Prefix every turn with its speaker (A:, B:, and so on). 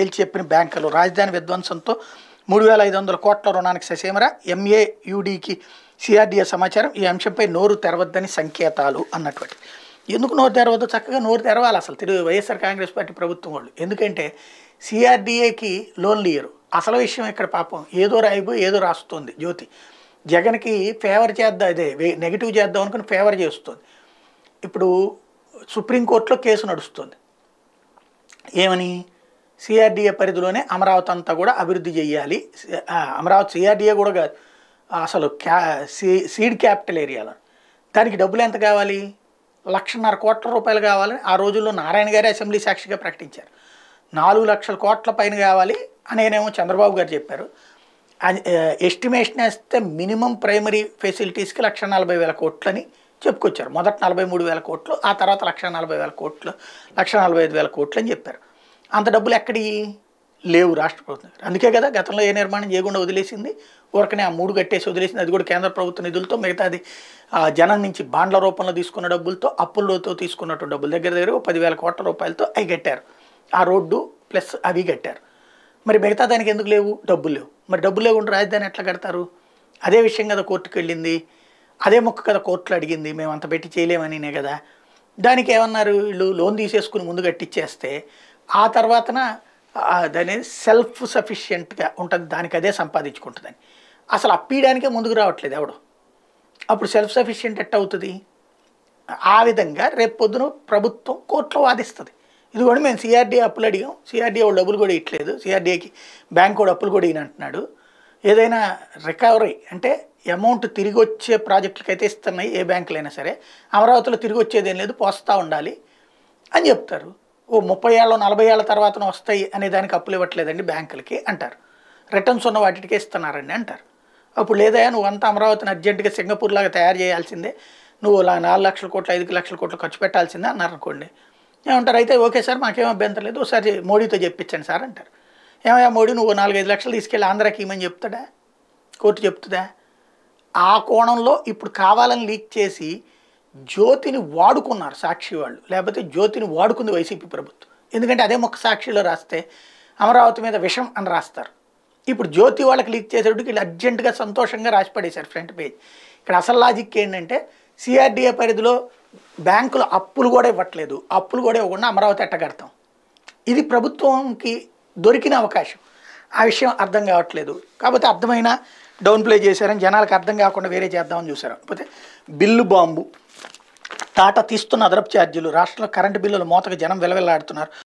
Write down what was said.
A: తేల్చి చెప్పిన బ్యాంకులు రాజధాని విధ్వంసంతో మూడు వేల ఐదు వందల కోట్ల రుణానికి ససేమరా ఎంఏయుడికి సిఆర్డిఏ సమాచారం ఈ అంశంపై నోరు తెరవద్దని సంకేతాలు అన్నటువంటి ఎందుకు నోరు తెరవద్దు చక్కగా నోరు తెరవాలి అసలు తెలుగు వైఎస్ఆర్ కాంగ్రెస్ పార్టీ ప్రభుత్వం వాళ్ళు ఎందుకంటే సిఆర్డిఏకి లోన్లు ఇయ్యరు అసలు విషయం ఇక్కడ పాపం ఏదో రాయిపోయి ఏదో రాస్తుంది జ్యోతి జగన్కి ఫేవర్ చేద్దాం అదే నెగిటివ్ చేద్దాం అనుకుని ఫేవర్ చేస్తుంది ఇప్పుడు సుప్రీంకోర్టులో కేసు నడుస్తుంది ఏమని సిఆర్డీఏ పరిధిలోనే అమరావతి అంతా కూడా అభివృద్ధి చేయాలి అమరావతి సిఆర్డీఏ కూడా కాదు అసలు క్యా సీ సీడ్ క్యాపిటల్ ఏరియాలో దానికి డబ్బులు ఎంత కావాలి లక్షన్నర కోట్ల రూపాయలు కావాలని ఆ రోజుల్లో నారాయణ గారి అసెంబ్లీ సాక్షిగా ప్రకటించారు నాలుగు లక్షల కోట్ల పైన కావాలి అనేనేమో చంద్రబాబు గారు చెప్పారు ఎస్టిమేషన్ వేస్తే మినిమం ప్రైమరీ ఫెసిలిటీస్కి లక్ష నలభై వేల కోట్లని చెప్పుకొచ్చారు మొదట నలభై మూడు వేల కోట్లు ఆ తర్వాత లక్ష నలభై వేల కోట్లు లక్ష నలభై ఐదు వేల కోట్లు అని చెప్పారు అంత డబ్బులు ఎక్కడి లేవు రాష్ట్ర ప్రభుత్వం దగ్గర అందుకే కదా గతంలో ఏ నిర్మాణం చేయకుండా వదిలేసింది ఊరకనే ఆ మూడు కట్టేసి వదిలేసింది అది కూడా కేంద్ర ప్రభుత్వ నిధులతో మిగతాది జనం నుంచి బాండ్ల రూపంలో తీసుకున్న డబ్బులతో అప్పులతో తీసుకున్నట్టు డబ్బులు దగ్గర దగ్గర పదివేల కోట్ల రూపాయలతో అవి కట్టారు ఆ రోడ్డు ప్లస్ అవి కట్టారు మరి మిగతా దానికి ఎందుకు లేవు డబ్బులు లేవు మరి డబ్బులు లేకుండా రాజధాని ఎట్లా కడతారు అదే విషయం కదా కోర్టుకు వెళ్ళింది అదే మొక్క కదా కోర్టులో అడిగింది మేము అంత పెట్టి చేయలేమనినే కదా దానికి ఏమన్నారు వీళ్ళు లోన్ తీసేసుకుని ముందు కట్టించేస్తే ఆ తర్వాతన దాని సెల్ఫ్ సఫిషియెంట్గా ఉంటుంది దానికి అదే సంపాదించుకుంటుందని అసలు అప్పీయడానికే ముందుకు రావట్లేదు ఎవడు అప్పుడు సెల్ఫ్ సఫిషియెంట్ ఎట్ అవుతుంది ఆ విధంగా రేపు పొద్దున ప్రభుత్వం కోర్టులో వాదిస్తుంది ఇది కూడా మేము సిఆర్డీఏ అప్పులు అడిగాం సిఆర్డీఏ వాళ్ళు డబ్బులు కూడా ఇట్లేదు సిఆర్డీఏకి బ్యాంక్ కూడా అప్పులు కూడా అంటున్నాడు ఏదైనా రికవరీ అంటే అమౌంట్ తిరిగి వచ్చే ప్రాజెక్టులకి అయితే ఇస్తున్నాయి ఏ బ్యాంకులైనా సరే అమరావతిలో తిరిగి ఏం లేదు పోస్తూ ఉండాలి అని చెప్తారు ఓ ముప్పై ఏళ్ళు నలభై ఏళ్ళ తర్వాత వస్తాయి అనే దానికి అప్పులు ఇవ్వట్లేదండి బ్యాంకులకి అంటారు రిటర్న్స్ ఉన్న వాటికే ఇస్తున్నారండి అంటారు అప్పుడు లేదా నువ్వు అంతా అమరావతిని అర్జెంటుగా సింగపూర్ లాగా తయారు చేయాల్సిందే నువ్వు నాలుగు లక్షల కోట్లు ఐదు లక్షల కోట్లు ఖర్చు పెట్టాల్సిందే అన్నారు అనుకోండి ఏమంటారు అయితే ఓకే సార్ మాకేం అభ్యంతరం లేదు ఒకసారి మోడీతో చెప్పించండి సార్ అంటారు ఏమయ్యా మోడీ నువ్వు నాలుగైదు లక్షలు తీసుకెళ్ళి ఆంధ్రాకి ఇవ్వమని చెప్తాడా కోర్టు చెప్తుందా ఆ కోణంలో ఇప్పుడు కావాలని లీక్ చేసి జ్యోతిని వాడుకున్నారు సాక్షి వాళ్ళు లేకపోతే జ్యోతిని వాడుకుంది వైసీపీ ప్రభుత్వం ఎందుకంటే అదే మొక్క సాక్షిలో రాస్తే అమరావతి మీద విషం అని రాస్తారు ఇప్పుడు జ్యోతి వాళ్ళకి లీక్ చేసేటప్పుడు వీళ్ళు అర్జెంటుగా సంతోషంగా రాసి పడేశారు ఫ్రంట్ పేజ్ ఇక్కడ అసలు లాజిక్ ఏంటంటే సిఆర్డీఏ పరిధిలో బ్యాంకులు అప్పులు కూడా ఇవ్వట్లేదు అప్పులు కూడా ఇవ్వకుండా అమరావతి ఎట్టగడతాం ఇది ప్రభుత్వంకి దొరికిన అవకాశం ఆ విషయం అర్థం కావట్లేదు కాకపోతే అర్థమైన డౌన్ ప్లే చేశారని జనాలకు అర్థం కాకుండా వేరే చేద్దామని చూసారు కాకపోతే బిల్లు బాంబు టాటా తీస్తున్న అదరపు ఛార్జీలు రాష్ట్రంలో కరెంటు బిల్లులు మోతకు జనం విలవిల్లాడుతున్నారు